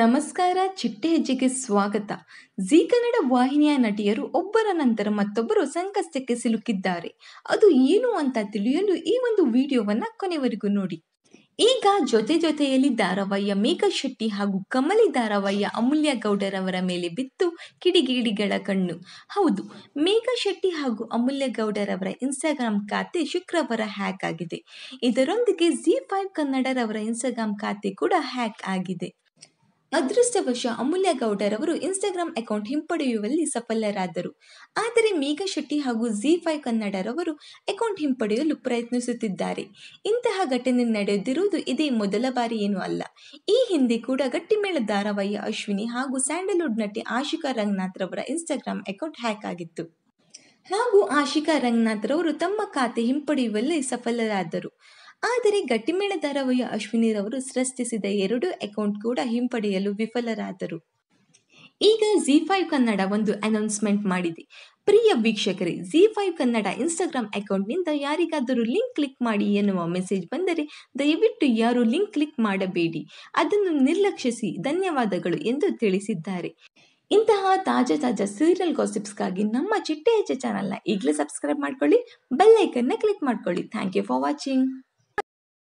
ನಮಸ್ಕಾರ ಚಿಟ್ಟೆ ಹೆಜ್ಜೆಗೆ ಸ್ವಾಗತ ಜಿ ಕನ್ನಡ ವಾಹಿನಿಯ ನಟಿಯರು ಒಬ್ಬರ ನಂತರ ಮತ್ತೊಬ್ಬರು ಸಂಕಷ್ಟಕ್ಕೆ ಸಿಲುಕಿದ್ದಾರೆ ಅದು ಏನು ಅಂತ ತಿಳಿಯಲು ಈ ಒಂದು ವಿಡಿಯೋವನ್ನು ಕೊನೆವರೆಗೂ ನೋಡಿ ಈಗ ಜೊತೆ ಜೊತೆಯಲ್ಲಿ ಧಾರಾವಾಹಿಯ ಮೇಘ ಶೆಟ್ಟಿ ಹಾಗೂ ಕಮಲಿ ಧಾರಾವಾಹಿಯ ಅಮೂಲ್ಯ ಗೌಡರವರ ಮೇಲೆ ಬಿತ್ತು ಕಿಡಿಗೇಡಿಗಳ ಕಣ್ಣು ಹೌದು ಮೇಘ ಶೆಟ್ಟಿ ಹಾಗೂ ಅಮೂಲ್ಯ ಗೌಡರವರ ಇನ್ಸ್ಟಾಗ್ರಾಮ್ ಖಾತೆ ಶುಕ್ರವಾರ ಹ್ಯಾಕ್ ಆಗಿದೆ ಇದರೊಂದಿಗೆ ಜಿ ಫೈವ್ ಕನ್ನಡರವರ ಇನ್ಸ್ಟಾಗ್ರಾಮ್ ಖಾತೆ ಕೂಡ ಹ್ಯಾಕ್ ಆಗಿದೆ ಅದೃಷ್ಟವಶ ಅಮೂಲ್ಯ ಗೌಡರವರು ಇನ್ಸ್ಟಾಗ್ರಾಮ್ ಅಕೌಂಟ್ ಹಿಂಪಡೆಯುವಲ್ಲಿ ಸಫಲರಾದರು ಆದರೆ ಮೇಘಾ ಶೆಟ್ಟಿ ಹಾಗೂ ಜಿ ಫೈ ಕನ್ನಡರವರು ಅಕೌಂಟ್ ಹಿಂಪಡೆಯಲು ಪ್ರಯತ್ನಿಸುತ್ತಿದ್ದಾರೆ ಇಂತಹ ಘಟನೆ ನಡೆದಿರುವುದು ಇದೇ ಮೊದಲ ಬಾರಿ ಏನೂ ಅಲ್ಲ ಈ ಹಿಂದೆ ಕೂಡ ಗಟ್ಟಿಮೇಳ ಧಾರಾವಾಹಿ ಅಶ್ವಿನಿ ಹಾಗೂ ಸ್ಯಾಂಡಲ್ವುಡ್ ನಟಿ ಆಶಿಕಾ ರಂಗನಾಥ್ ರವರ ಇನ್ಸ್ಟಾಗ್ರಾಮ್ ಅಕೌಂಟ್ ಹ್ಯಾಕ್ ಆಗಿತ್ತು ಹಾಗೂ ಆಶಿಕಾ ರಂಗನಾಥ್ ರವರು ತಮ್ಮ ಖಾತೆ ಹಿಂಪಡೆಯುವಲ್ಲಿ ಸಫಲರಾದರು ಆದರೆ ಅಶ್ವಿನಿರ್ ಅಶ್ವಿನಿರವರು ಸೃಷ್ಟಿಸಿದ ಎರಡು ಅಕೌಂಟ್ ಕೂಡ ಹಿಂಪಡೆಯಲು ವಿಫಲರಾದರು ಈಗ ಜಿ ಫೈವ್ ಕನ್ನಡ ಒಂದು ಅನೌನ್ಸ್ಮೆಂಟ್ ಮಾಡಿದೆ ಪ್ರಿಯ ವೀಕ್ಷಕರೇ ಜಿ ಫೈವ್ ಕನ್ನಡ ಇನ್ಸ್ಟಾಗ್ರಾಮ್ ಅಕೌಂಟ್ನಿಂದ ಯಾರಿಗಾದರೂ ಲಿಂಕ್ ಕ್ಲಿಕ್ ಮಾಡಿ ಎನ್ನುವ ಮೆಸೇಜ್ ಬಂದರೆ ದಯವಿಟ್ಟು ಯಾರು ಲಿಂಕ್ ಕ್ಲಿಕ್ ಮಾಡಬೇಡಿ ಅದನ್ನು ನಿರ್ಲಕ್ಷಿಸಿ ಧನ್ಯವಾದಗಳು ಎಂದು ತಿಳಿಸಿದ್ದಾರೆ ಇಂತಹ ತಾಜಾ ತಾಜಾ ಸೀರಿಯಲ್ ಗಾಸಿಪ್ಸ್ಗಾಗಿ ನಮ್ಮ ಚಿಟ್ಟೆ ಹೆಜ್ಜೆ ಚಾನಲ್ನ ಈಗಲೇ ಸಬ್ಸ್ಕ್ರೈಬ್ ಮಾಡ್ಕೊಳ್ಳಿ ಬೆಲ್ಲೈಕನ್ನ ಕ್ಲಿಕ್ ಮಾಡ್ಕೊಳ್ಳಿ ಥ್ಯಾಂಕ್ ಯು ಫಾರ್ ವಾಚಿಂಗ್